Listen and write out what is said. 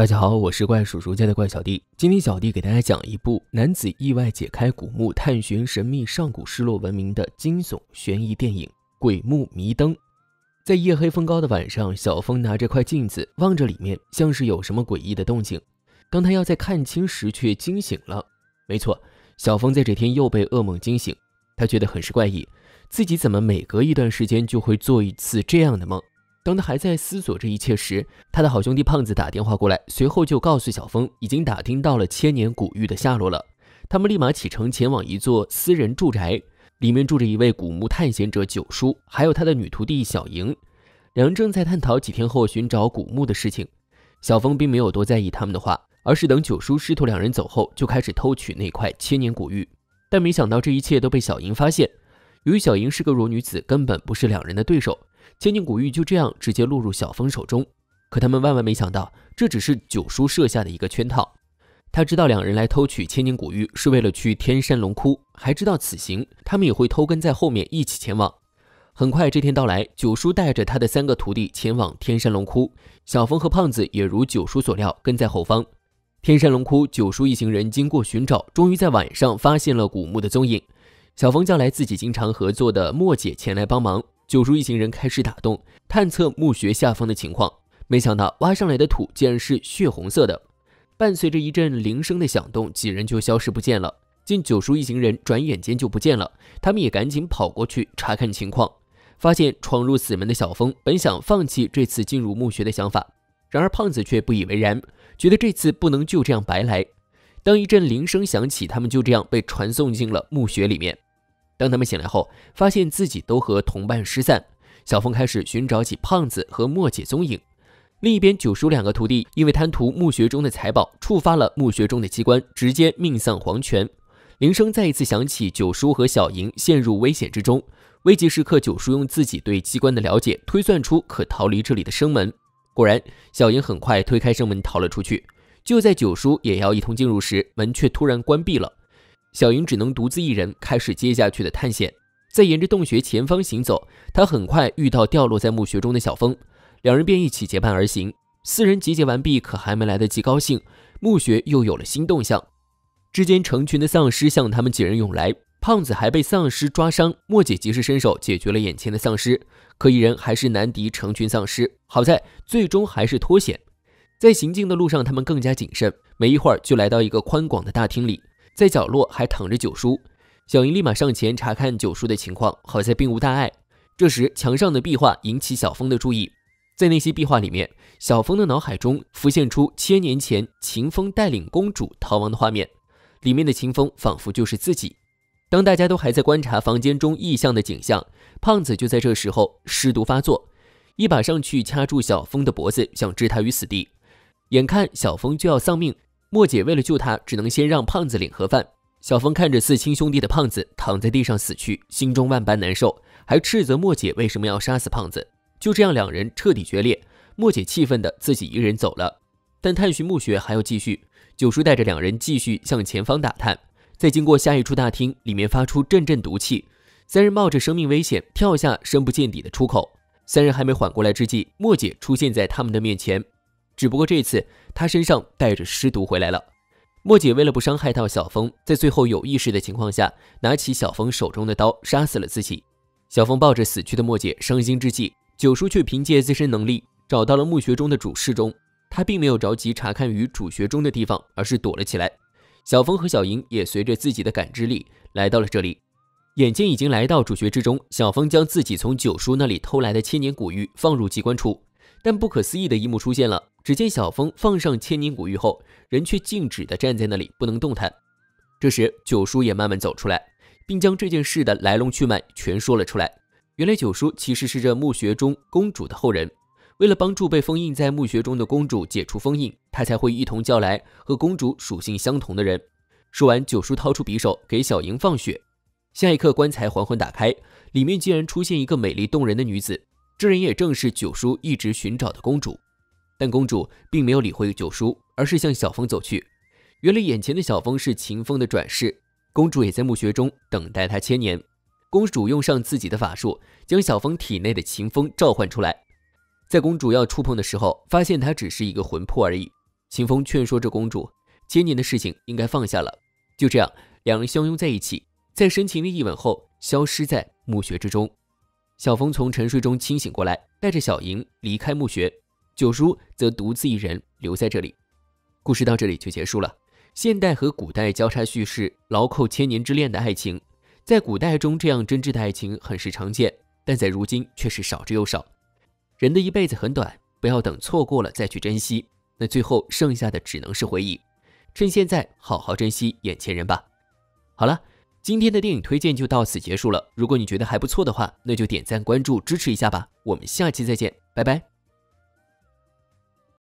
大家好，我是怪叔叔家的怪小弟。今天小弟给大家讲一部男子意外解开古墓，探寻神秘上古失落文明的惊悚悬疑电影《鬼墓迷灯》。在夜黑风高的晚上，小峰拿着块镜子望着里面，像是有什么诡异的动静。当他要在看清时，却惊醒了。没错，小峰在这天又被噩梦惊醒。他觉得很是怪异，自己怎么每隔一段时间就会做一次这样的梦？当他还在思索这一切时，他的好兄弟胖子打电话过来，随后就告诉小峰已经打听到了千年古玉的下落了。他们立马启程前往一座私人住宅，里面住着一位古墓探险者九叔，还有他的女徒弟小莹。两人正在探讨几天后寻找古墓的事情。小峰并没有多在意他们的话，而是等九叔师徒两人走后，就开始偷取那块千年古玉。但没想到这一切都被小莹发现。由于小莹是个弱女子，根本不是两人的对手。千金古玉就这样直接落入小峰手中，可他们万万没想到，这只是九叔设下的一个圈套。他知道两人来偷取千金古玉是为了去天山龙窟，还知道此行他们也会偷跟在后面一起前往。很快这天到来，九叔带着他的三个徒弟前往天山龙窟，小峰和胖子也如九叔所料跟在后方。天山龙窟，九叔一行人经过寻找，终于在晚上发现了古墓的踪影。小峰叫来自己经常合作的莫姐前来帮忙。九叔一行人开始打洞探测墓穴下方的情况，没想到挖上来的土竟然是血红色的。伴随着一阵铃声的响动，几人就消失不见了。见九叔一行人转眼间就不见了，他们也赶紧跑过去查看情况，发现闯入死门的小峰本想放弃这次进入墓穴的想法，然而胖子却不以为然，觉得这次不能就这样白来。当一阵铃声响起，他们就这样被传送进了墓穴里面。当他们醒来后，发现自己都和同伴失散。小峰开始寻找起胖子和莫姐踪影。另一边，九叔两个徒弟因为贪图墓穴中的财宝，触发了墓穴中的机关，直接命丧黄泉。铃声再一次响起，九叔和小莹陷入危险之中。危急时刻，九叔用自己对机关的了解推算出可逃离这里的生门。果然，小莹很快推开生门逃了出去。就在九叔也要一同进入时，门却突然关闭了。小云只能独自一人开始接下去的探险，在沿着洞穴前方行走，他很快遇到掉落在墓穴中的小峰，两人便一起结伴而行。四人集结完毕，可还没来得及高兴，墓穴又有了新动向，之间成群的丧尸向他们几人涌来，胖子还被丧尸抓伤，墨姐及时伸手解决了眼前的丧尸，可一人还是难敌成群丧尸，好在最终还是脱险。在行进的路上，他们更加谨慎，没一会儿就来到一个宽广的大厅里。在角落还躺着九叔，小英立马上前查看九叔的情况，好在并无大碍。这时墙上的壁画引起小峰的注意，在那些壁画里面，小峰的脑海中浮现出千年前秦风带领公主逃亡的画面，里面的秦风仿佛就是自己。当大家都还在观察房间中异象的景象，胖子就在这时候尸毒发作，一把上去掐住小峰的脖子，想置他于死地，眼看小峰就要丧命。莫姐为了救他，只能先让胖子领盒饭。小峰看着四亲兄弟的胖子躺在地上死去，心中万般难受，还斥责莫姐为什么要杀死胖子。就这样，两人彻底决裂。莫姐气愤的自己一人走了，但探寻墓穴还要继续。九叔带着两人继续向前方打探，在经过下一处大厅，里面发出阵阵毒气，三人冒着生命危险跳下深不见底的出口。三人还没缓过来之际，莫姐出现在他们的面前。只不过这次他身上带着尸毒回来了。莫姐为了不伤害到小峰，在最后有意识的情况下，拿起小峰手中的刀杀死了自己。小峰抱着死去的莫姐，伤心之际，九叔却凭借自身能力找到了墓穴中的主室中，他并没有着急查看与主穴中的地方，而是躲了起来。小峰和小莹也随着自己的感知力来到了这里，眼见已经来到主穴之中，小峰将自己从九叔那里偷来的千年古玉放入机关处，但不可思议的一幕出现了。只见小峰放上千年古玉后，人却静止的站在那里，不能动弹。这时，九叔也慢慢走出来，并将这件事的来龙去脉全说了出来。原来，九叔其实是这墓穴中公主的后人，为了帮助被封印在墓穴中的公主解除封印，他才会一同叫来和公主属性相同的人。说完，九叔掏出匕首给小莹放血。下一刻，棺材缓缓打开，里面竟然出现一个美丽动人的女子，这人也正是九叔一直寻找的公主。但公主并没有理会九叔，而是向小峰走去。原来，眼前的小峰是秦风的转世，公主也在墓穴中等待他千年。公主用上自己的法术，将小峰体内的秦风召唤出来。在公主要触碰的时候，发现他只是一个魂魄而已。秦风劝说着公主，千年的事情应该放下了。就这样，两人相拥在一起，在深情的一吻后，消失在墓穴之中。小峰从沉睡中清醒过来，带着小莹离开墓穴。九叔则独自一人留在这里。故事到这里就结束了。现代和古代交叉叙事，牢扣千年之恋的爱情，在古代中这样真挚的爱情很是常见，但在如今却是少之又少。人的一辈子很短，不要等错过了再去珍惜，那最后剩下的只能是回忆。趁现在好好珍惜眼前人吧。好了，今天的电影推荐就到此结束了。如果你觉得还不错的话，那就点赞、关注、支持一下吧。我们下期再见，拜拜。